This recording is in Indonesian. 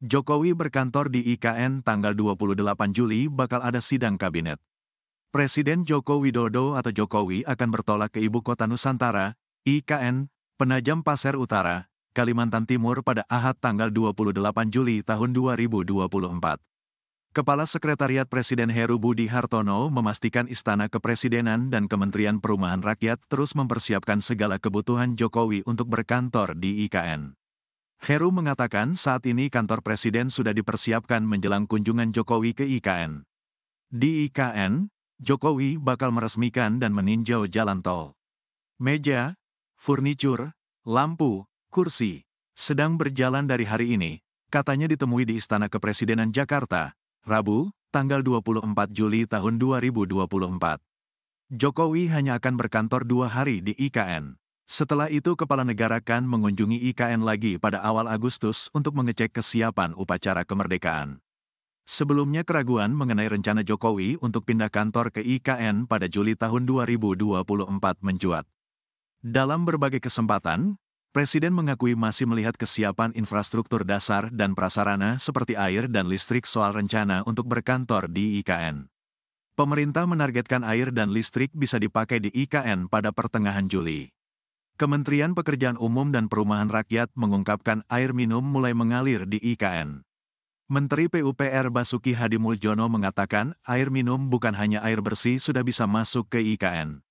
Jokowi berkantor di IKN tanggal 28 Juli bakal ada sidang kabinet. Presiden Joko Widodo atau Jokowi akan bertolak ke Ibu Kota Nusantara, IKN, Penajam Pasir Utara, Kalimantan Timur pada Ahad tanggal 28 Juli tahun 2024. Kepala Sekretariat Presiden Heru Budi Hartono memastikan Istana Kepresidenan dan Kementerian Perumahan Rakyat terus mempersiapkan segala kebutuhan Jokowi untuk berkantor di IKN. Heru mengatakan saat ini kantor presiden sudah dipersiapkan menjelang kunjungan Jokowi ke IKN. Di IKN, Jokowi bakal meresmikan dan meninjau jalan tol. Meja, furnitur, lampu, kursi, sedang berjalan dari hari ini, katanya ditemui di Istana Kepresidenan Jakarta, Rabu, tanggal 24 Juli tahun 2024. Jokowi hanya akan berkantor dua hari di IKN. Setelah itu kepala negara kan mengunjungi IKN lagi pada awal Agustus untuk mengecek kesiapan upacara kemerdekaan. Sebelumnya keraguan mengenai rencana Jokowi untuk pindah kantor ke IKN pada Juli tahun 2024 mencuat. Dalam berbagai kesempatan, Presiden mengakui masih melihat kesiapan infrastruktur dasar dan prasarana seperti air dan listrik soal rencana untuk berkantor di IKN. Pemerintah menargetkan air dan listrik bisa dipakai di IKN pada pertengahan Juli. Kementerian Pekerjaan Umum dan Perumahan Rakyat mengungkapkan air minum mulai mengalir di IKN. Menteri PUPR Basuki Hadi Muljono mengatakan air minum bukan hanya air bersih sudah bisa masuk ke IKN.